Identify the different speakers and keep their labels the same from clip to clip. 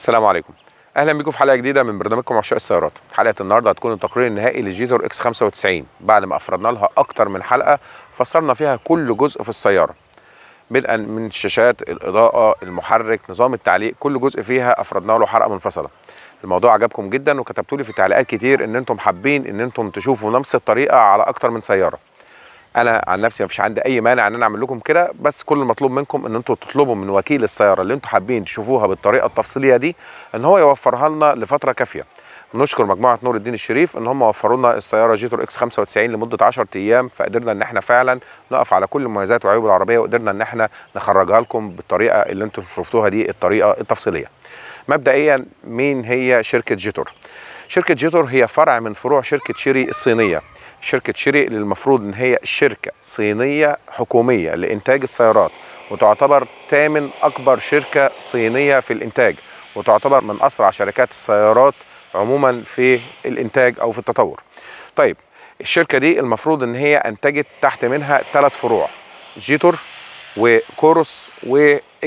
Speaker 1: السلام عليكم اهلا بيكم في حلقه جديده من برنامجكم عشاق السيارات حلقه النهارده هتكون التقرير النهائي للجيتور اكس 95 بعد ما افردنا لها اكتر من حلقه فسرنا فيها كل جزء في السياره بدءا من الشاشات الاضاءه المحرك نظام التعليق كل جزء فيها افردنا له حلقه منفصله الموضوع عجبكم جدا وكتبتوا لي في تعليقات كتير ان انتم حابين ان انتم تشوفوا نفس الطريقه على اكتر من سياره انا عن نفسي ما فيش عندي اي مانع ان انا اعمل لكم كده بس كل المطلوب منكم ان انتوا تطلبوا من وكيل السياره اللي انتوا حابين تشوفوها بالطريقه التفصيليه دي ان هو يوفرها لنا لفتره كافيه بنشكر مجموعه نور الدين الشريف ان هم وفروا لنا السياره جيتور اكس 95 لمده 10 ايام فقدرنا ان احنا فعلا نقف على كل مميزات وعيوب العربيه وقدرنا ان احنا نخرجها لكم بالطريقه اللي انتم شفتوها دي الطريقه التفصيليه. مبدئيا مين هي شركه جيتور؟ شركه جيتور هي فرع من فروع شركه شيري الصينيه. شركه شيري اللي المفروض ان هي شركه صينيه حكوميه لانتاج السيارات وتعتبر ثامن اكبر شركه صينيه في الانتاج وتعتبر من اسرع شركات السيارات عموما في الانتاج او في التطور. طيب الشركه دي المفروض ان هي انتجت تحت منها ثلاث فروع جيتور وكوروس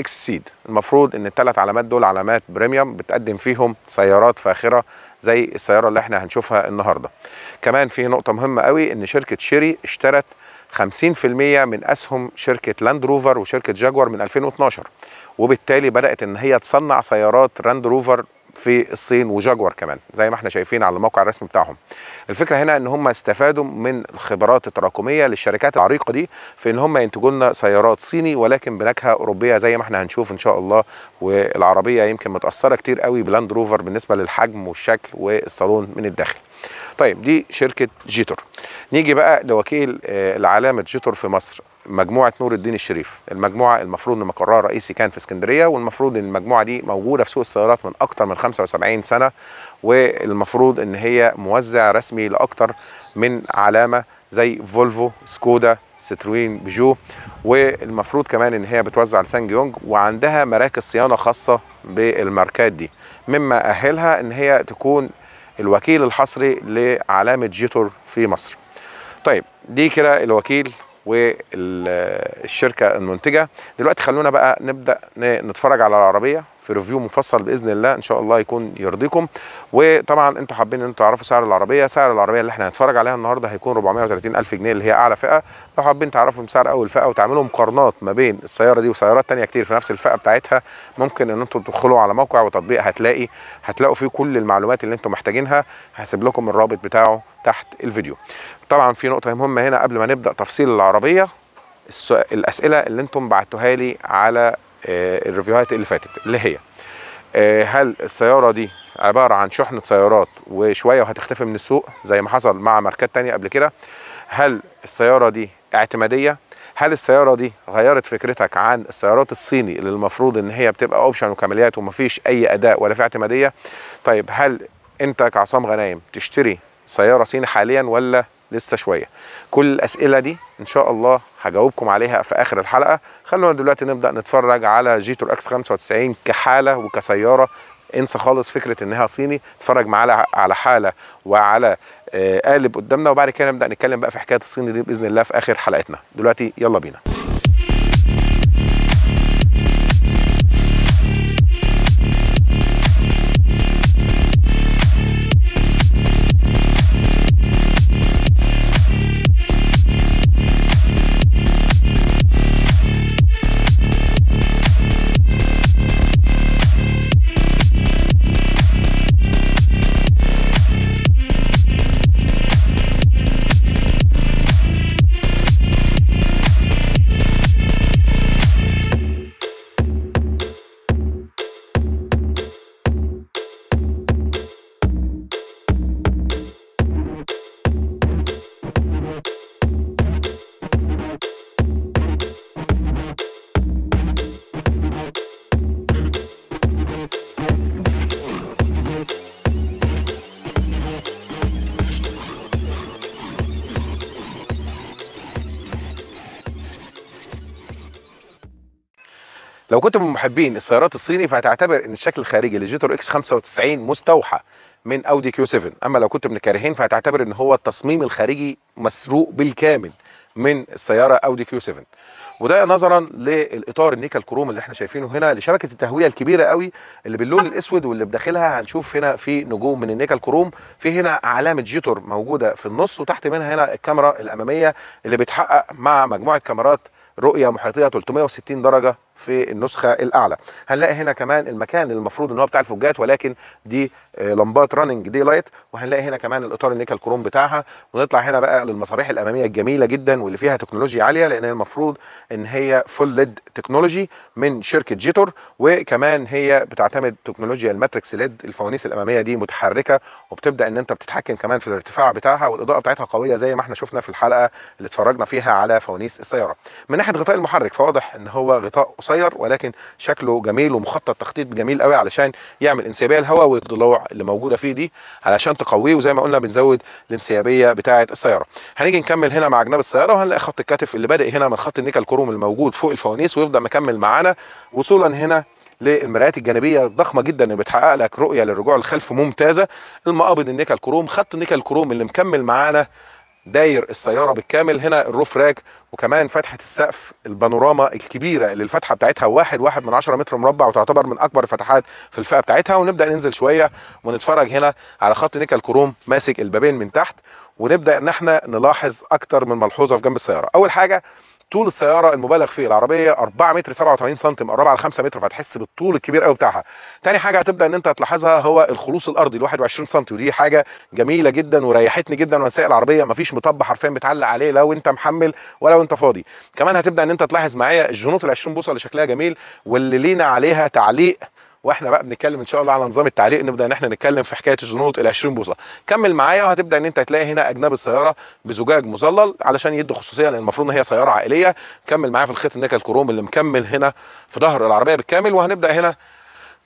Speaker 1: سيد المفروض ان الثلاث علامات دول علامات بريميوم بتقدم فيهم سيارات فاخره زي السياره اللي احنا هنشوفها النهارده كمان في نقطه مهمه قوي ان شركه شيري اشترت 50% من اسهم شركه لاند روفر وشركه جاكوار من 2012 وبالتالي بدات ان هي تصنع سيارات راند روفر في الصين وجاكور كمان زي ما احنا شايفين على الموقع الرسمي بتاعهم الفكره هنا ان هم استفادوا من الخبرات التراكميه للشركات العريقه دي في ان هم ينتجوا لنا سيارات صيني ولكن بنكهه اوروبيه زي ما احنا هنشوف ان شاء الله والعربيه يمكن متاثره كتير قوي بلاند روفر بالنسبه للحجم والشكل والصالون من الداخل طيب دي شركه جيتور نيجي بقى لوكيل العلامه آه، جيتور في مصر مجموعه نور الدين الشريف المجموعه المفروض ان مقرها الرئيسي كان في اسكندريه والمفروض ان المجموعه دي موجوده في سوق السيارات من اكتر من 75 سنه والمفروض ان هي موزع رسمي لاكتر من علامه زي فولفو سكودا ستروين بيجو والمفروض كمان ان هي بتوزع لسانج يونج وعندها مراكز صيانه خاصه بالماركات دي مما اهلها ان هي تكون الوكيل الحصري لعلامه جيتور في مصر طيب دي كده الوكيل والشركه المنتجه دلوقتي خلونا بقى نبدا نتفرج على العربيه في ريفيو مفصل باذن الله ان شاء الله يكون يرضيكم وطبعا انتوا حابين ان انتوا تعرفوا سعر العربيه سعر العربيه اللي احنا هنتفرج عليها النهارده هيكون 430 الف جنيه اللي هي اعلى فئه لو حابين تعرفوا سعر اول فئه وتعملوا مقارنات ما بين السياره دي وسيارات ثانيه كتير في نفس الفئه بتاعتها ممكن ان انتوا تدخلوا على موقع وتطبيق هتلاقي هتلاقوا فيه كل المعلومات اللي انتوا محتاجينها هسيب لكم الرابط بتاعه تحت الفيديو طبعا في نقطه مهمه هنا قبل ما نبدا تفصيل العربيه الاسئله اللي انتم بعتوها لي على آه، الريفيوهات اللي فاتت اللي هي آه، هل السياره دي عباره عن شحنه سيارات وشويه وهتختفي من السوق زي ما حصل مع ماركات تانية قبل كده هل السياره دي اعتماديه هل السيارة دي غيرت فكرتك عن السيارات الصيني اللي المفروض ان هي بتبقى اوبشن وكماليات ومفيش اي اداء ولا في اعتمادية طيب هل انت كعصام غنايم تشتري سيارة صيني حاليا ولا لسه شويه كل الاسئله دي ان شاء الله هجاوبكم عليها في اخر الحلقه خلونا دلوقتي نبدا نتفرج على جيتور اكس 95 كحاله وكسياره انسى خالص فكره انها صيني اتفرج معانا على حاله وعلى آه، قالب قدامنا وبعد كده نبدا نتكلم بقى في حكايه الصيني دي باذن الله في اخر حلقتنا دلوقتي يلا بينا كنت من محبين السيارات الصيني فهتعتبر ان الشكل الخارجي لجيتور اكس 95 مستوحى من اودي كيو 7 اما لو كنت من الكارهين فهتعتبر ان هو التصميم الخارجي مسروق بالكامل من السياره اودي كيو 7 وده نظرا للاطار النيكل كروم اللي احنا شايفينه هنا لشبكه التهويه الكبيره قوي اللي باللون الاسود واللي بداخلها هنشوف هنا في نجوم من النيكل كروم في هنا علامه جيتور موجوده في النص وتحت منها هنا الكاميرا الاماميه اللي بتحقق مع مجموعه كاميرات رؤيه محيطيه 360 درجه في النسخه الاعلى هنلاقي هنا كمان المكان المفروض أنه بتاع الفجات ولكن دي آه، لمبات راننج دي لايت وهنلاقي هنا كمان الاطار النيكل كروم بتاعها ونطلع هنا بقى للمصابيح الاماميه الجميله جدا واللي فيها تكنولوجيا عاليه لان المفروض ان هي فول ليد تكنولوجي من شركه جيتور وكمان هي بتعتمد تكنولوجيا الماتريكس ليد الفوانيس الاماميه دي متحركه وبتبدا ان انت بتتحكم كمان في الارتفاع بتاعها والاضاءه بتاعتها قويه زي ما احنا شفنا في الحلقه اللي اتفرجنا فيها على فوانيس السياره من ناحيه غطاء المحرك فواضح ان هو غطاء قصير ولكن شكله جميل ومخطط تخطيط جميل قوي علشان يعمل انسيابيه الهواء ويضلوع اللي موجوده فيه دي علشان تقويه وزي ما قلنا بنزود الانسيابيه بتاعه السياره هنيجي نكمل هنا مع جناب السياره وهنلاقي خط الكتف اللي بادئ هنا من خط النيكل كروم الموجود فوق الفوانيس ويفضل مكمل معانا وصولا هنا للمرايات الجانبيه الضخمه جدا اللي بتحقق لك رؤيه للرجوع للخلف ممتازه المقابض النيكل كروم خط النيكل كروم اللي مكمل معانا داير السياره بالكامل هنا الروف راك وكمان فتحه السقف البانوراما الكبيره اللي الفتحه بتاعتها واحد واحد من عشرة متر مربع وتعتبر من اكبر الفتحات في الفئه بتاعتها ونبدا ننزل شويه ونتفرج هنا على خط نيكل كروم ماسك البابين من تحت ونبدا ان احنا نلاحظ اكتر من ملحوظه في جنب السياره اول حاجه طول السياره المبالغ فيه العربيه 4 متر 87 سم مقربه على 5 متر فهتحس بالطول الكبير قوي بتاعها تاني حاجه هتبدا ان انت هتلاحظها هو الخلوص الارضي ال 21 سم ودي حاجه جميله جدا وريحتني جدا وانا سايق العربيه مفيش مطب حرفيا بتعلق عليه لو انت محمل ولا انت فاضي كمان هتبدا ان انت تلاحظ معايا الجنوط ال 20 بوصه اللي شكلها جميل واللي لينا عليها تعليق واحنا بقى بنتكلم ان شاء الله على نظام التعليق نبدا ان احنا نتكلم في حكايه الزنوط ال 20 بوصه كمل معايا وهتبدا ان انت هتلاقي هنا اجناب السياره بزجاج مظلل علشان يدوا خصوصيه لان المفروض ان هي سياره عائليه كمل معايا في الخيط النيكل كروم اللي مكمل هنا في ظهر العربيه بالكامل وهنبدا هنا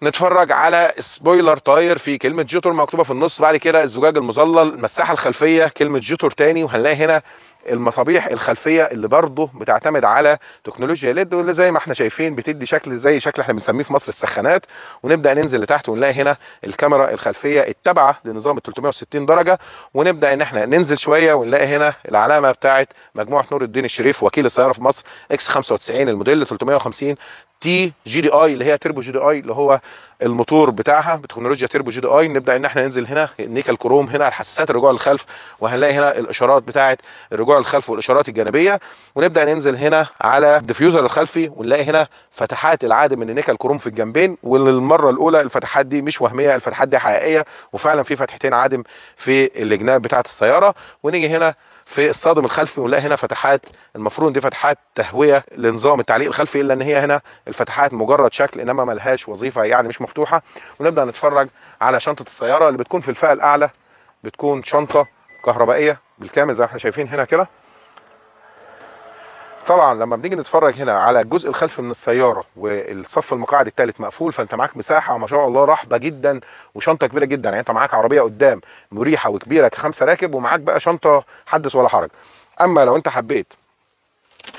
Speaker 1: نتفرج على سبويلر تاير في كلمه جيتور مكتوبه في النص بعد كده الزجاج المظلل المساحه الخلفيه كلمه جيتور تاني وهنلاقي هنا المصابيح الخلفيه اللي برضه بتعتمد على تكنولوجيا ليد واللي زي ما احنا شايفين بتدي شكل زي شكل احنا بنسميه في مصر السخانات ونبدا ننزل لتحت ونلاقي هنا الكاميرا الخلفيه التابعه لنظام ال 360 درجه ونبدا ان احنا ننزل شويه ونلاقي هنا العلامه بتاعه مجموعه نور الدين الشريف وكيل السياره في مصر اكس 95 الموديل 350 تي جي دي اي اللي هي تربو جي دي اي اللي هو الموتور بتاعها بتكنولوجيا تربو جي دي اي نبدا ان احنا ننزل هنا نيكل كروم هنا الحساسات الرجوع للخلف وهنلاقي هنا الاشارات بتاعه الرجوع للخلف والاشارات الجانبيه ونبدا ننزل هنا على الديفيوزر الخلفي ونلاقي هنا فتحات العادة من النيكل كروم في الجنبين وللمره الاولى الفتحات دي مش وهميه الفتحات دي حقيقيه وفعلا في فتحتين عادم في الجناب بتاعه السياره ونيجي هنا في الصادم الخلفي ونلاقي هنا فتحات المفروض دي فتحات تهويه لنظام التعليق الخلفي الا ان هي هنا الفتحات مجرد شكل انما ملهاش وظيفه يعني مش مفتوحه ونبدا نتفرج على شنطه السياره اللي بتكون في الفئه الاعلى بتكون شنطه كهربائيه بالكامل زي ما احنا شايفين هنا كده طبعا لما بنيجي نتفرج هنا على الجزء الخلفي من السياره والصف المقاعد الثالث مقفول فانت معاك مساحه ما شاء الله رحبه جدا وشنطه كبيره جدا يعني انت معاك عربيه قدام مريحه وكبيره خمسه راكب ومعاك بقى شنطه حدث ولا حرج اما لو انت حبيت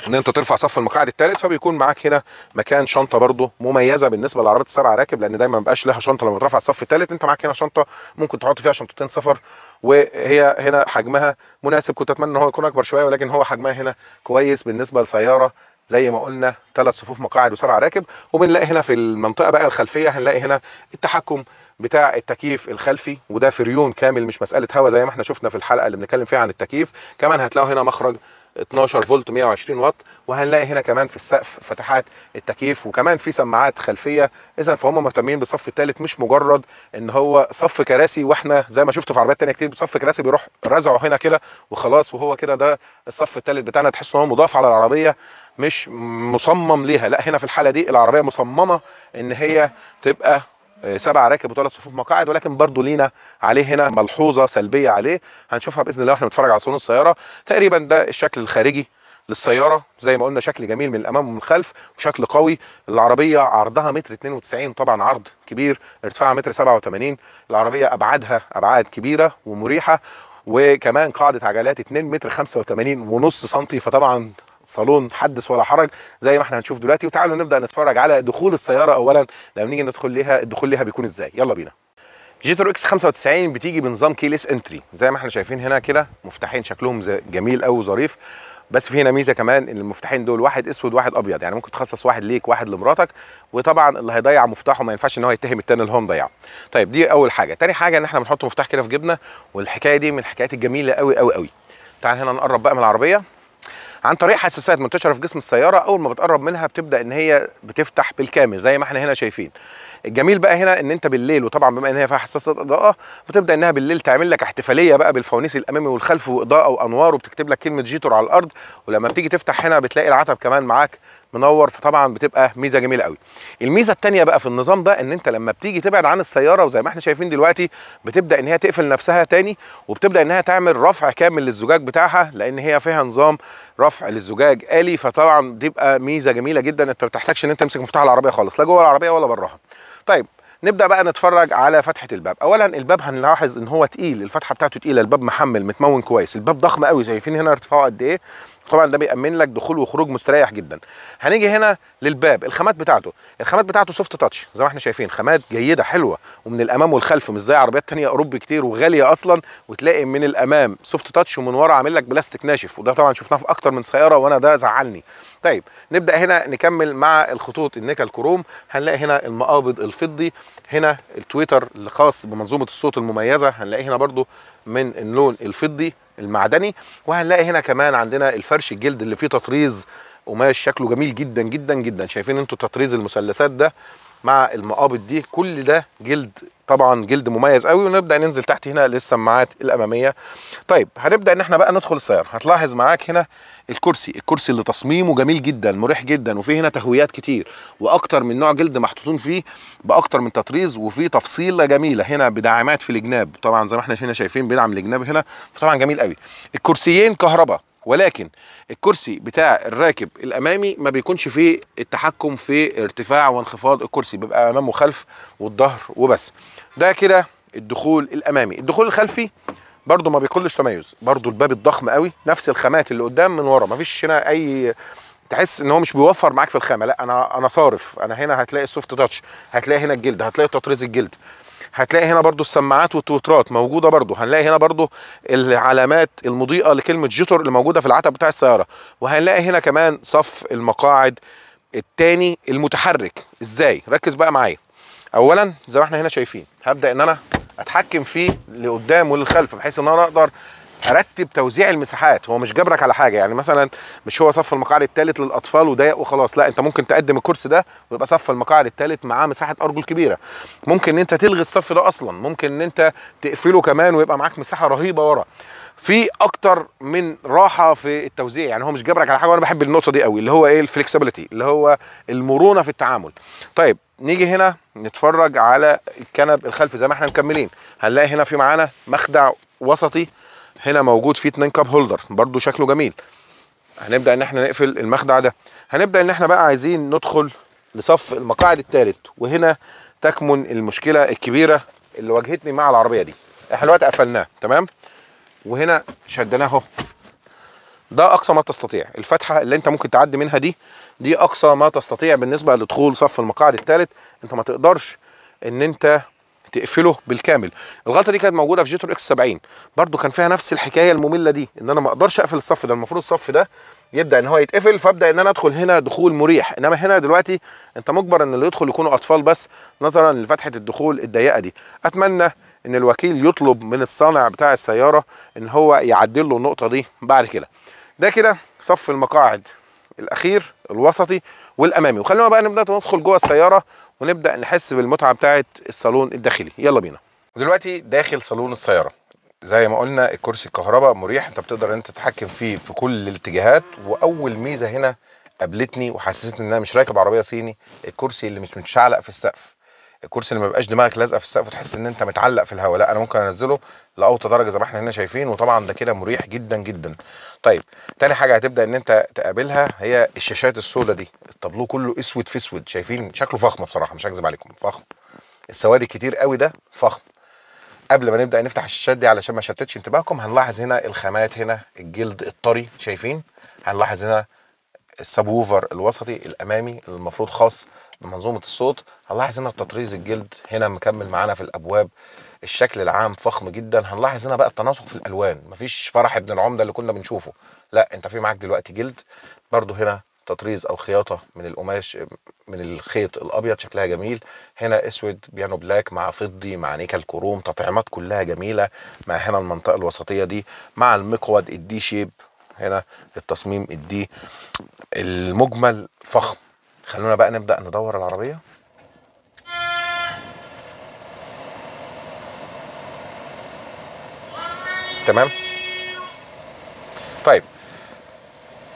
Speaker 1: ان انت ترفع صف المقاعد الثالث فبيكون معاك هنا مكان شنطه برده مميزه بالنسبه للعربيات السبعه راكب لان دايما ما بقاش لها شنطه لما ترفع الصف الثالث انت معاك هنا شنطه ممكن تحط فيها شنطتين سفر وهي هنا حجمها مناسب كنت اتمنى ان هو يكون اكبر شويه ولكن هو حجمها هنا كويس بالنسبه لسياره زي ما قلنا ثلاث صفوف مقاعد وسبع راكب وبنلاقي هنا في المنطقه بقى الخلفيه هنلاقي هنا التحكم بتاع التكييف الخلفي وده فريون كامل مش مساله هواء زي ما احنا شفنا في الحلقه اللي بنتكلم فيها عن التكييف كمان هتلاقوا هنا مخرج 12 فولت 120 واط وهنلاقي هنا كمان في السقف فتحات التكييف وكمان في سماعات خلفيه اذا فهم مهتمين بالصف الثالث مش مجرد ان هو صف كراسي واحنا زي ما شفتوا في عربيات ثانيه كتير صف كراسي بيروح رزعه هنا كده وخلاص وهو كده ده الصف الثالث بتاعنا تحس ان هو مضاف على العربيه مش مصمم ليها لا هنا في الحاله دي العربيه مصممه ان هي تبقى آه، سبع راكب وثلاث صفوف مقاعد ولكن برضه لينا عليه هنا ملحوظه سلبيه عليه هنشوفها باذن الله واحنا بنتفرج على صالون السياره تقريبا ده الشكل الخارجي للسياره زي ما قلنا شكل جميل من الامام ومن الخلف وشكل قوي العربيه عرضها متر 92 طبعا عرض كبير ارتفاعها متر 87 العربيه ابعادها ابعاد كبيره ومريحه وكمان قاعده عجلات 2 متر 85 ونص سنتي فطبعا صالون حدث ولا حرج زي ما احنا هنشوف دلوقتي وتعالوا نبدا نتفرج على دخول السياره اولا لما نيجي ندخل ليها الدخول ليها بيكون ازاي يلا بينا جيتر اكس 95 بتيجي بنظام كيليس انتري زي ما احنا شايفين هنا كده مفتاحين شكلهم جميل قوي ظريف بس في هنا ميزه كمان ان المفتاحين دول واحد اسود واحد ابيض يعني ممكن تخصص واحد ليك واحد لمراتك وطبعا اللي هيضيع مفتاحه ما ينفعش ان هو يتهم التاني اللي هو مضيعه طيب دي اول حاجه تاني حاجه ان احنا بنحط مفتاح كده في جبنه والحكايه دي من الحكايات الجميله قوي قوي قوي تعال هنا نقرب بقى من العربيه عن طريق حساسات منتشره في جسم السياره اول ما بتقرب منها بتبدا ان هي بتفتح بالكامل زي ما احنا هنا شايفين الجميل بقى هنا ان انت بالليل وطبعا بما ان هي فيها حساسات اضاءه بتبدا انها بالليل تعمل لك احتفاليه بقى بالفوانيس الامامي والخلفي واضاءه وانوار وبتكتب لك كلمه جيتور على الارض ولما بتيجي تفتح هنا بتلاقي العتب كمان معاك منور فطبعا بتبقى ميزه جميله قوي الميزه الثانيه بقى في النظام ده ان انت لما بتيجي تبعد عن السياره وزي ما احنا شايفين دلوقتي بتبدا ان هي تقفل نفسها تاني وبتبدا انها تعمل رفع كامل للزجاج بتاعها لان هي فيها نظام رفع للزجاج آلي فطبعا بتبقى ميزه جميله جدا انت ما بتحتاجش ان انت تمسك مفتاح العربيه خالص لا جوه العربيه ولا براها طيب نبدا بقى نتفرج على فتحه الباب اولا الباب هنلاحظ ان هو تقيل الفتحه بتاعته تقيله الباب محمل متمون كويس الباب ضخم قوي شايفين هنا ارتفاعه قد ايه طبعا ده بيامن لك دخول وخروج مستريح جدا هنيجي هنا للباب الخامات بتاعته الخامات بتاعته سوفت تاتش زي ما احنا شايفين خامات جيده حلوه ومن الامام والخلف مش زي عربيات ثانيه اوروبي كتير وغاليه اصلا وتلاقي من الامام سوفت تاتش ومن ورا عامل لك بلاستيك ناشف وده طبعا شفناه في اكتر من سياره وانا ده زعلني طيب نبدا هنا نكمل مع الخطوط النيكل كروم هنلاقي هنا المقابض الفضي هنا التويتر الخاص بمنظومه الصوت المميزه هنلاقيه هنا برضو من اللون الفضي المعدني وهنلاقي هنا كمان عندنا الفرش الجلد اللي فيه تطريز قماش شكله جميل جدا جدا جدا شايفين انتوا تطريز المثلثات ده مع المقابض دي كل ده جلد طبعا جلد مميز قوي ونبدا ننزل تحت هنا للسماعات الاماميه طيب هنبدا ان احنا بقى ندخل السياره هتلاحظ معاك هنا الكرسي الكرسي اللي تصميمه جميل جدا مريح جدا وفيه هنا تهويات كتير واكتر من نوع جلد محطوطين فيه باكتر من تطريز وفيه تفصيله جميله هنا بدعامات في الجناب طبعا زي ما احنا هنا شايفين بيدعم الجناب هنا فطبعا جميل قوي الكرسيين كهرباء ولكن الكرسي بتاع الراكب الامامي ما بيكونش فيه التحكم في ارتفاع وانخفاض الكرسي بيبقى امام وخلف والظهر وبس ده كده الدخول الامامي الدخول الخلفي برده ما بيقلش تميز برده الباب الضخم قوي نفس الخامات اللي قدام من ورا ما فيش هنا اي تحس ان هو مش بيوفر معاك في الخامه لا انا انا صارف انا هنا هتلاقي السوفت تاتش هتلاقي هنا الجلد هتلاقي تطريز الجلد هتلاقي هنا برضو السماعات والتوترات موجوده برضو هنلاقي هنا برضو العلامات المضيئه لكلمه جيتر اللي موجوده في العتب بتاع السياره وهنلاقي هنا كمان صف المقاعد الثاني المتحرك ازاي ركز بقى معايا اولا زي ما احنا هنا شايفين هبدا ان انا اتحكم فيه لقدام وللخلف بحيث ان انا اقدر ارتب توزيع المساحات هو مش جبرك على حاجه يعني مثلا مش هو صف المقاعد الثالث للاطفال وضيق وخلاص لا انت ممكن تقدم الكرسي ده ويبقى صف المقاعد الثالث معاه مساحه ارجل كبيره ممكن ان انت تلغي الصف ده اصلا ممكن ان انت تقفله كمان ويبقى معاك مساحه رهيبه ورا في اكتر من راحه في التوزيع يعني هو مش جبرك على حاجه وانا بحب النقطه دي قوي اللي هو ايه الفلكسبيليتي اللي هو المرونه في التعامل طيب نيجي هنا نتفرج على الكنب الخلفي زي ما احنا مكملين هنلاقي هنا في معانا مخدع وسطي هنا موجود فيه اتنين كاب هولدر برده شكله جميل هنبدا ان احنا نقفل المخدع ده هنبدا ان احنا بقى عايزين ندخل لصف المقاعد الثالث وهنا تكمن المشكله الكبيره اللي واجهتني مع العربيه دي احنا دلوقتي قفلناه تمام وهنا شدناه اهو ده اقصى ما تستطيع الفتحه اللي انت ممكن تعدي منها دي دي اقصى ما تستطيع بالنسبه لدخول صف المقاعد الثالث انت ما تقدرش ان انت تقفله بالكامل الغلطه دي كانت موجوده في جيتور اكس 70 برده كان فيها نفس الحكايه الممله دي ان انا ما اقدرش اقفل الصف ده المفروض الصف ده يبدا ان هو يتقفل فابدا ان انا ادخل هنا دخول مريح انما هنا دلوقتي انت مجبر ان اللي يدخل يكونوا اطفال بس نظرا لفتحه الدخول الضيقه دي اتمنى ان الوكيل يطلب من الصانع بتاع السياره ان هو يعدل له النقطه دي بعد كده ده كده صف المقاعد الاخير الوسطي والامامي وخلينا بقى نبدا ندخل جوه السياره ونبدا نحس بالمتعه بتاعه الصالون الداخلي يلا بينا ودلوقتي داخل صالون السياره زي ما قلنا الكرسي الكهرباء مريح انت بتقدر انت تتحكم فيه في كل الاتجاهات واول ميزه هنا قابلتني وحسستني ان انا مش راكب عربيه صيني الكرسي اللي مش متشعلق في السقف الكرسي اللي ما بيبقاش دماغك لازقه في السقف وتحس ان انت متعلق في الهواء لا انا ممكن انزله لاوطى درجه زي ما احنا هنا شايفين وطبعا ده كده مريح جدا جدا طيب تاني حاجه هتبدا ان انت تقابلها هي الشاشات السوداء دي التابلو كله اسود في اسود شايفين شكله فخم بصراحه مش هكذب عليكم فخم السواد الكتير قوي ده فخم قبل ما نبدا نفتح الشاشات دي علشان ما شتتش انتباهكم هنلاحظ هنا الخامات هنا الجلد الطري شايفين هنلاحظ هنا السبوفر ووفر الوسطي الامامي المفروض خاص بمنظومه الصوت هنلاحظ هنا تطريز الجلد هنا مكمل معانا في الابواب الشكل العام فخم جدا هنلاحظ هنا بقى التناسق في الالوان مفيش فرح ابن العمده اللي كنا بنشوفه لا انت في معاك دلوقتي جلد برده هنا تطريز او خياطه من القماش من الخيط الابيض شكلها جميل هنا اسود بيانو بلاك مع فضي مع نيكل كروم تطعيمات كلها جميله مع هنا المنطقه الوسطيه دي مع المقود الدي شيب هنا التصميم الدي المجمل فخم خلونا بقى نبدا ندور العربيه تمام طيب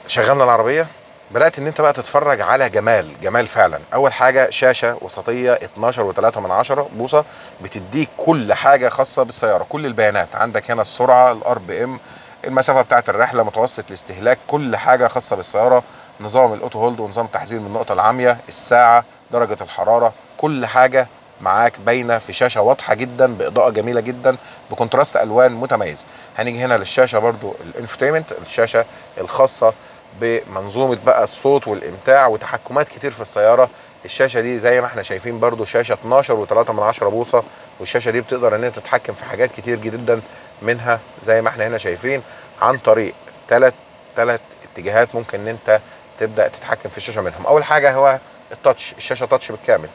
Speaker 1: شغلنا العربيه بدات ان انت بقى تتفرج على جمال جمال فعلا اول حاجه شاشه وسطيه 12 و3 من 10 بوصه بتديك كل حاجه خاصه بالسياره كل البيانات عندك هنا السرعه الار بي ام المسافه بتاعه الرحله متوسط الاستهلاك كل حاجه خاصه بالسياره نظام الاوتو هولد ونظام تحذير من النقطه العاميه الساعه درجه الحراره كل حاجه معاك باينه في شاشه واضحه جدا باضاءه جميله جدا بكونتراست الوان متميز هنيجي هنا للشاشه برضو الانفوتيمنت الشاشه الخاصه بمنظومه بقى الصوت والامتاع وتحكمات كتير في السياره الشاشه دي زي ما احنا شايفين برضو شاشه 12 و3 من 10 بوصه والشاشه دي بتقدر ان هي تتحكم في حاجات كتير جدا منها زي ما احنا هنا شايفين عن طريق ثلاث ثلاث اتجاهات ممكن ان انت تبدا تتحكم في الشاشه منهم اول حاجه هو التاتش الشاشه تاتش بالكامل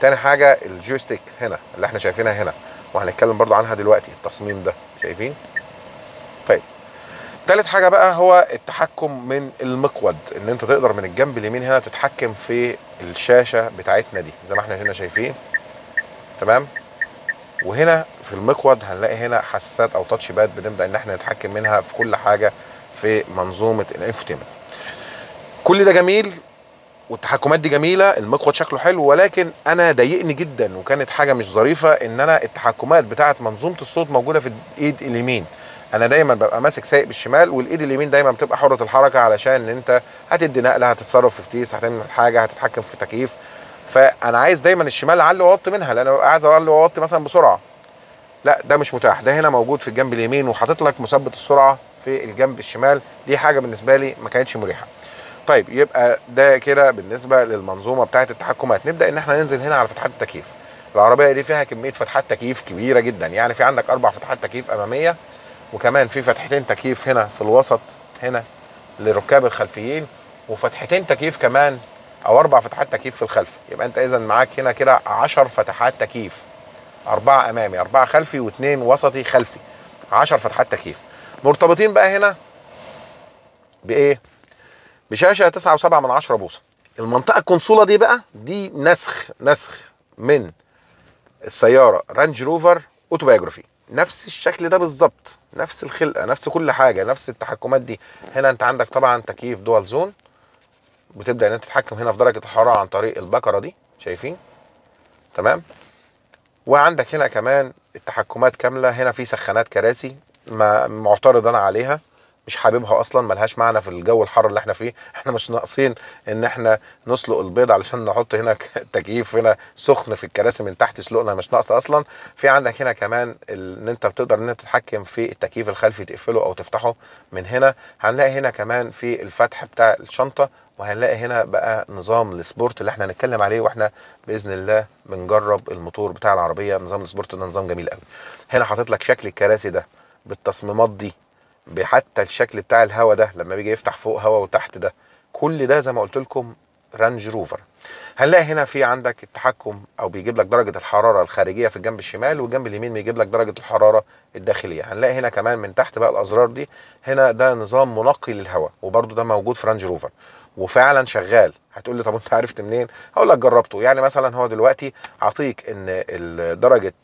Speaker 1: تاني حاجه الجويستيك هنا اللي احنا شايفينها هنا وهنتكلم برضو عنها دلوقتي التصميم ده شايفين طيب تالت حاجه بقى هو التحكم من المقود ان انت تقدر من الجنب اليمين هنا تتحكم في الشاشه بتاعتنا دي زي ما احنا هنا شايفين تمام وهنا في المقود هنلاقي هنا حساسات او تاتش باد بنبدا ان احنا نتحكم منها في كل حاجه في منظومه الانفوتيمنت كل ده جميل والتحكمات دي جميله المقود شكله حلو ولكن انا ضايقني جدا وكانت حاجه مش ظريفه ان انا التحكمات بتاعه منظومه الصوت موجوده في الايد اليمين انا دايما ببقى ماسك سايق بالشمال والايد اليمين دايما بتبقى حره الحركه علشان ان انت هتدي نقله هتتصرف في فتيس هتعمل حاجه هتتحكم في تكييف فانا عايز دايما الشمال اعلي واوطي منها لان ببقى عايز اعلي واوطي مثلا بسرعه لا ده مش متاح ده هنا موجود في الجنب اليمين وحاطط لك مثبت السرعه في الجنب الشمال دي حاجه بالنسبه لي ما كانتش مريحه طيب يبقى ده كده بالنسبه للمنظومه بتاعه التحكم هتنبدا ان احنا ننزل هنا على فتحات التكييف العربيه دي فيها كميه فتحات تكييف كبيره جدا يعني في عندك اربع فتحات تكييف اماميه وكمان في فتحتين تكييف هنا في الوسط هنا لركاب الخلفيين وفتحتين تكييف كمان او اربع فتحات تكييف في الخلف يبقى انت اذا معاك هنا كده 10 فتحات تكييف اربعه امامي اربعه خلفي واثنين وسطي خلفي 10 فتحات تكييف مرتبطين بقى هنا بايه بشاشه 9.7 من 10 بوصه المنطقه الكونسوله دي بقى دي نسخ نسخ من السياره رانج روفر اوتوبيوجرافي نفس الشكل ده بالظبط نفس الخلقه نفس كل حاجه نفس التحكمات دي هنا انت عندك طبعا تكييف دول زون بتبدا ان انت تتحكم هنا في درجه الحراره عن طريق البكره دي شايفين تمام وعندك هنا كمان التحكمات كامله هنا في سخانات كراسي معترض انا عليها مش حاببها اصلا ملهاش معنى في الجو الحر اللي احنا فيه احنا مش ناقصين ان احنا نسلق البيض علشان نحط هنا تكييف هنا سخن في الكراسي من تحت سلقنا مش ناقصه اصلا في عندك هنا كمان ان انت بتقدر ان انت تتحكم في التكييف الخلفي تقفله او تفتحه من هنا هنلاقي هنا كمان في الفتح بتاع الشنطه وهنلاقي هنا بقى نظام السبورت اللي احنا هنتكلم عليه واحنا باذن الله بنجرب الموتور بتاع العربيه نظام السبورت ده نظام جميل قوي هنا حاطط لك شكل الكراسي ده بالتصميمات دي بحتى الشكل بتاع الهوا ده لما بيجي يفتح فوق هوا وتحت ده كل ده زي ما قلت لكم رانج روفر هنلاقي هنا في عندك التحكم او بيجيب لك درجه الحراره الخارجيه في الجنب الشمال والجنب اليمين بيجيب لك درجه الحراره الداخليه هنلاقي هنا كمان من تحت بقى الازرار دي هنا ده نظام منقي للهواء وبرده ده موجود في رانج روفر وفعلا شغال هتقول لي طب انت عرفت منين هقول لك جربته يعني مثلا هو دلوقتي عطيك ان درجه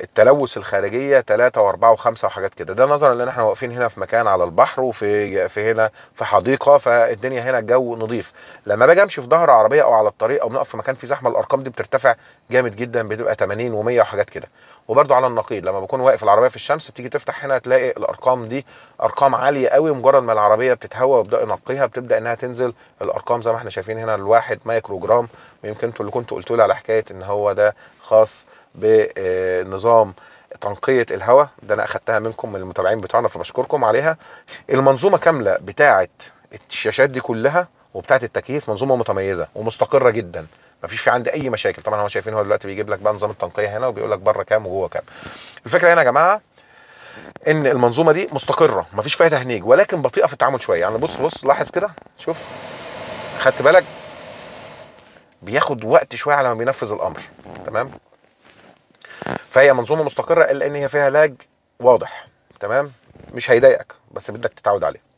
Speaker 1: التلوث الخارجيه 3 و4 و5 وحاجات كده ده نظرا لان احنا واقفين هنا في مكان على البحر وفي في هنا في حديقه فالدنيا هنا الجو نظيف لما باجي امشي في ظهر عربيه او على الطريق او بنقف في مكان فيه زحمه الارقام دي بترتفع جامد جدا بتبقى 80 و100 وحاجات كده وبرده على النقيض لما بكون واقف العربيه في الشمس بتيجي تفتح هنا تلاقي الارقام دي ارقام عاليه قوي مجرد ما العربيه بتتهوى وابدا انقيها بتبدا انها تنزل الارقام زي ما احنا شايفين هنا الواحد مايكرو جرام ويمكن انتوا اللي كنتوا قلتوا لي على حكايه ان هو ده خاص بنظام تنقيه الهواء ده انا اخدتها منكم من المتابعين بتوعنا فبشكركم عليها المنظومه كامله بتاعه الشاشات دي كلها وبتاعه التكييف منظومه متميزه ومستقره جدا ما فيش في عندي اي مشاكل طبعا هو شايفين هو دلوقتي بيجيب لك بقى نظام التنقيه هنا وبيقول لك بره كام وجوه كام الفكره هنا يا جماعه ان المنظومه دي مستقره ما فيش فيها تهنيج ولكن بطيئه في التعامل شويه يعني بص بص لاحظ كده شوف خدت بالك بياخد وقت شويه على ما بينفذ الامر تمام فهي منظومه مستقره الا ان هي فيها لاج واضح تمام مش هيضايقك بس بدك تتعود عليه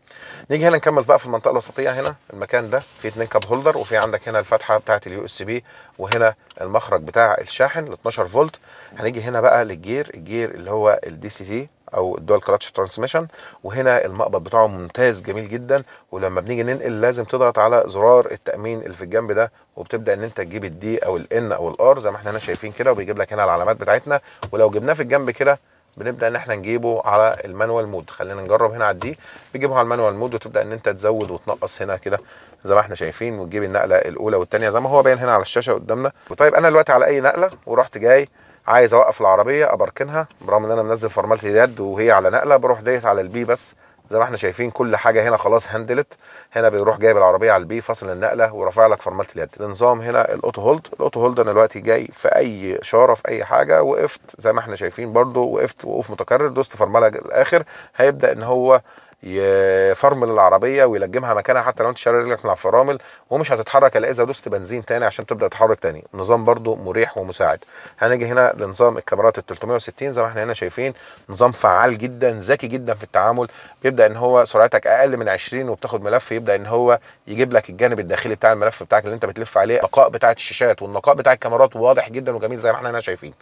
Speaker 1: نيجي هنا نكمل بقى في المنطقه الوسطيه هنا المكان ده في اتنين كاب هولدر وفي عندك هنا الفتحه بتاعه اليو اس بي وهنا المخرج بتاع الشاحن ال 12 فولت هنيجي هنا بقى للجير الجير اللي هو الدي سي تي او الدول كلاتش ترانسميشن وهنا المقبض بتاعه ممتاز جميل جدا ولما بنيجي ننقل لازم تضغط على زرار التامين اللي في الجنب ده وبتبدا ان انت تجيب الدي او الان او الار زي ما احنا هنا شايفين كده وبيجيب لك هنا العلامات بتاعتنا ولو جبناه في الجنب كده بنبدا ان احنا نجيبه على المانوال مود خلينا نجرب هنا على الدي بيجيبه على المانوال مود وتبدا ان انت تزود وتنقص هنا كده زي ما احنا شايفين وتجيب النقله الاولى والثانيه زي ما هو باين هنا على الشاشه قدامنا طيب انا دلوقتي على اي نقله ورحت جاي عايز اوقف العربيه ابركنها برغم ان انا منزل فرمالتي داد وهي على نقله بروح دايس على البي بس زي ما احنا شايفين كل حاجه هنا خلاص هندلت هنا بيروح جايب العربيه على البي فاصل النقله ورافع لك فرمله اليد النظام هنا الاوتو هولد الاوتو هولد انا دلوقتي جاي في اي اشاره في اي حاجه وقفت زي ما احنا شايفين برده وقفت وقوف متكرر دوست فرمله الاخر هيبدا ان هو يفرمل العربيه ويلجمها مكانها حتى لو انت شاري رجلك من الفرامل ومش هتتحرك الا اذا دوست بنزين تاني عشان تبدا تتحرك تاني نظام برده مريح ومساعد هنيجي هنا لنظام الكاميرات ال 360 زي ما احنا هنا شايفين نظام فعال جدا ذكي جدا في التعامل بيبدا ان هو سرعتك اقل من 20 وبتاخد ملف يبدا ان هو يجيب لك الجانب الداخلي بتاع الملف بتاعك اللي انت بتلف عليه النقاء بتاعه الشاشات والنقاء بتاع الكاميرات واضح جدا وجميل زي ما احنا هنا شايفين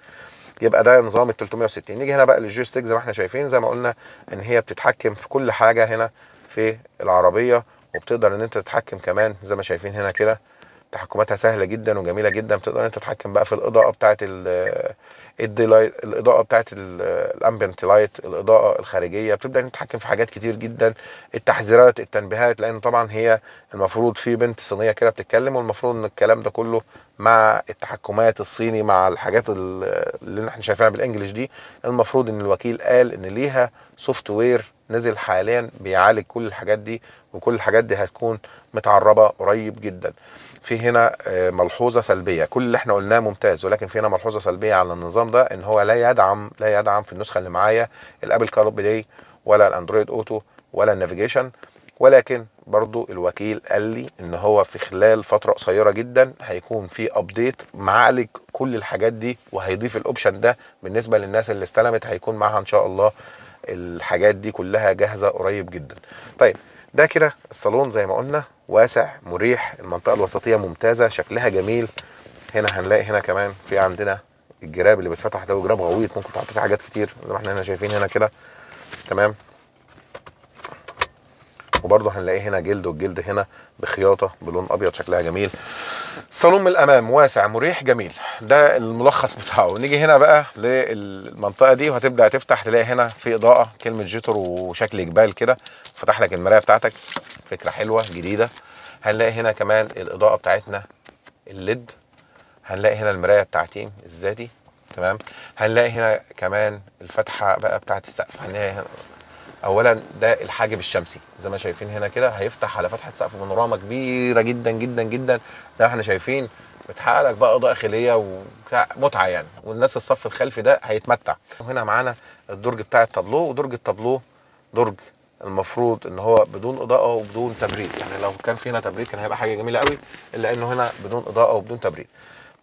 Speaker 1: يبقى ده نظام ال 360 نيجي هنا بقى للجويستيك زي ما احنا شايفين زي ما قلنا ان هي بتتحكم في كل حاجه هنا في العربيه وبتقدر ان انت تتحكم كمان زي ما شايفين هنا كده تحكماتها سهله جدا وجميله جدا بتقدر انت تتحكم بقى في الاضاءه بتاعه الديلايت الاضاءه بتاعه الامبنت لايت الاضاءه الخارجيه بتبدا انت تتحكم في حاجات كتير جدا التحذيرات التنبيهات لان طبعا هي المفروض في بنت صينيه كده بتتكلم والمفروض ان الكلام ده كله مع التحكمات الصيني مع الحاجات اللي احنا شايفينها بالانجلش دي المفروض ان الوكيل قال ان ليها سوفت وير نزل حاليا بيعالج كل الحاجات دي وكل الحاجات دي هتكون متعربه قريب جدا في هنا آه، ملحوظه سلبيه كل اللي احنا قلناه ممتاز ولكن في هنا ملحوظه سلبيه على النظام ده ان هو لا يدعم لا يدعم في النسخه اللي معايا الابل كار بلاي ولا الاندرويد اوتو ولا النافيجيشن ولكن برضو الوكيل قال لي ان هو في خلال فتره قصيره جدا هيكون في ابديت معالج كل الحاجات دي وهيضيف الاوبشن ده بالنسبه للناس اللي استلمت هيكون معاها ان شاء الله الحاجات دي كلها جاهزه قريب جدا طيب ده كده الصالون زي ما قلنا واسع مريح المنطقه الوسطيه ممتازه شكلها جميل هنا هنلاقي هنا كمان في عندنا الجراب اللي بيتفتح ده وجراب غويط ممكن تحط فيه حاجات كتير زي ما احنا هنا شايفين هنا كده تمام وبرده هنلاقيه هنا جلد والجلد هنا بخياطه بلون ابيض شكلها جميل الصالون من الامام واسع مريح جميل ده الملخص بتاعه نيجي هنا بقى للمنطقه دي وهتبدا تفتح تلاقي هنا في اضاءه كلمه جيتر وشكل جبال كده فتح لك المرايه بتاعتك فكره حلوه جديده هنلاقي هنا كمان الاضاءه بتاعتنا الليد هنلاقي هنا المرايه بتاعتين الذاتي تمام هنلاقي هنا كمان الفتحه بقى بتاعت السقف هنلاقي هنا اولا ده الحاجب الشمسي زي ما شايفين هنا كده هيفتح على فتحه سقف بانوراما كبيره جدا جدا جدا زي ما احنا شايفين بتحقق لك بقى اضاءه خليه ومتعه يعني والناس الصف الخلفي ده هيتمتع وهنا معانا الدرج بتاع التابلو ودرج التابلو درج المفروض ان هو بدون اضاءه وبدون تبريد يعني لو كان في هنا تبريد كان هيبقى حاجه جميله قوي الا انه هنا بدون اضاءه وبدون تبريد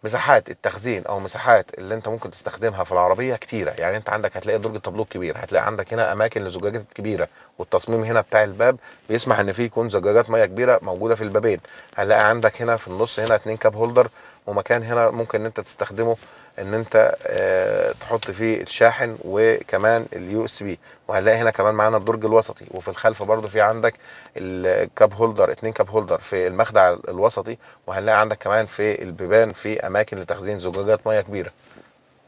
Speaker 1: مساحات التخزين او مساحات اللي انت ممكن تستخدمها في العربيه كتيره يعني انت عندك هتلاقي درج التابلوت كبير هتلاقي عندك هنا اماكن لزجاجات كبيره والتصميم هنا بتاع الباب بيسمح ان في يكون زجاجات ميه كبيره موجوده في البابين هتلاقي عندك هنا في النص هنا اتنين كاب هولدر ومكان هنا ممكن ان انت تستخدمه ان انت آه، تحط فيه الشاحن وكمان اليو اس بي وهنلاقي هنا كمان معانا الدرج الوسطي وفي الخلف برضو في عندك الكاب هولدر اتنين كاب هولدر في المخدع الوسطي وهنلاقي عندك كمان في البيبان في اماكن لتخزين زجاجات ميه كبيره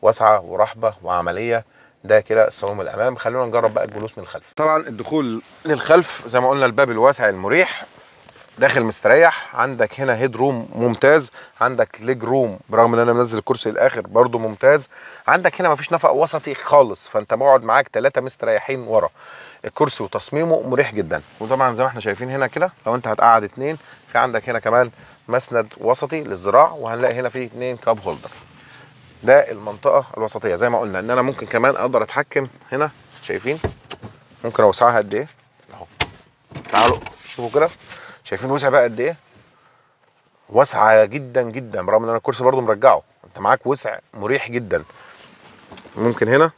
Speaker 1: واسعه ورحبه وعمليه ده كده الصالون الامام خلونا نجرب بقى الجلوس من الخلف طبعا الدخول للخلف زي ما قلنا الباب الواسع المريح داخل مستريح عندك هنا هيد روم ممتاز عندك ليج روم برغم ان انا منزل الكرسي الاخر برده ممتاز عندك هنا مفيش نفق وسطي خالص فانت بقعد معاك ثلاثه مستريحين ورا الكرسي وتصميمه مريح جدا وطبعا زي ما احنا شايفين هنا كده لو انت هتقعد اتنين في عندك هنا كمان مسند وسطي للذراع وهنلاقي هنا فيه اتنين كاب هولدر ده المنطقه الوسطيه زي ما قلنا ان انا ممكن كمان اقدر اتحكم هنا شايفين ممكن اوسعها قد ايه اهو تعالوا شوفوا كده شايفين وسع بقى قد ايه واسعه جدا جدا برغم ان انا الكرسي برضو مرجعه انت معاك وسع مريح جدا ممكن هنا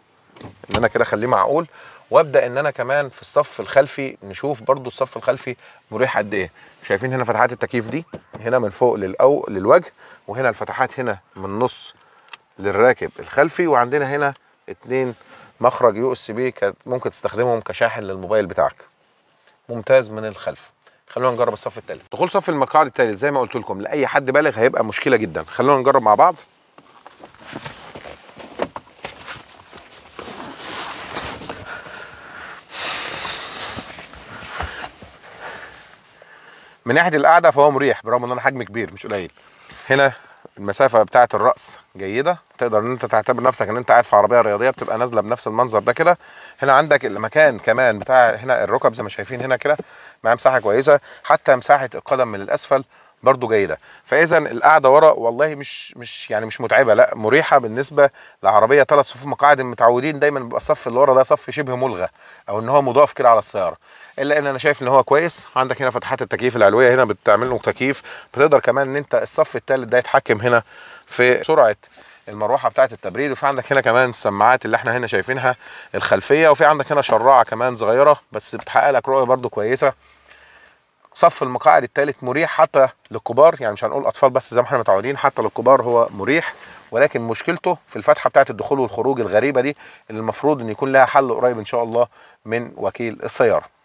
Speaker 1: ان انا كده اخليه معقول وابدا ان انا كمان في الصف الخلفي نشوف برضو الصف الخلفي مريح قد ايه شايفين هنا فتحات التكييف دي هنا من فوق للأو للوجه وهنا الفتحات هنا من النص للراكب الخلفي وعندنا هنا اتنين مخرج يو اس بي ممكن تستخدمهم كشاحن للموبايل بتاعك ممتاز من الخلف خلونا نجرب الصف الثالث دخول صف المقاعد الثالث زي ما قلت لكم لاي حد بالغ هيبقى مشكله جدا خلونا نجرب مع بعض من ناحيه القعده فهو مريح برغم ان انا حجم كبير مش قليل هنا المسافه بتاعه الراس جيده تقدر ان انت تعتبر نفسك ان انت قاعد في عربيه رياضيه بتبقى نازله بنفس المنظر ده كده هنا عندك المكان كمان بتاع هنا الركب زي ما شايفين هنا كده معاه مساحه كويسه حتى مساحه القدم من الاسفل برضو جيده فاذا القعده ورا والله مش مش يعني مش متعبه لا مريحه بالنسبه لعربيه ثلاث صفوف مقاعد متعودين دايما بيبقى الصف اللي ورا ده صف شبه ملغى او ان هو مضاف كده على السياره الا ان انا شايف ان هو كويس عندك هنا فتحات التكييف العلويه هنا بتعمل له تكييف بتقدر كمان ان انت الصف الثالث ده يتحكم هنا في سرعه المروحه بتاعه التبريد وفي عندك هنا كمان السماعات اللي احنا هنا شايفينها الخلفيه وفي عندك هنا شراعه كمان صغيره بس بتحقق لك رؤيه برده كويسه صف المقاعد الثالث مريح حتى للكبار يعني مش هنقول اطفال بس زي ما احنا متعودين حتى للكبار هو مريح ولكن مشكلته في الفتحه بتاعه الدخول والخروج الغريبه دي اللي المفروض ان يكون لها حل قريب ان شاء الله من وكيل السياره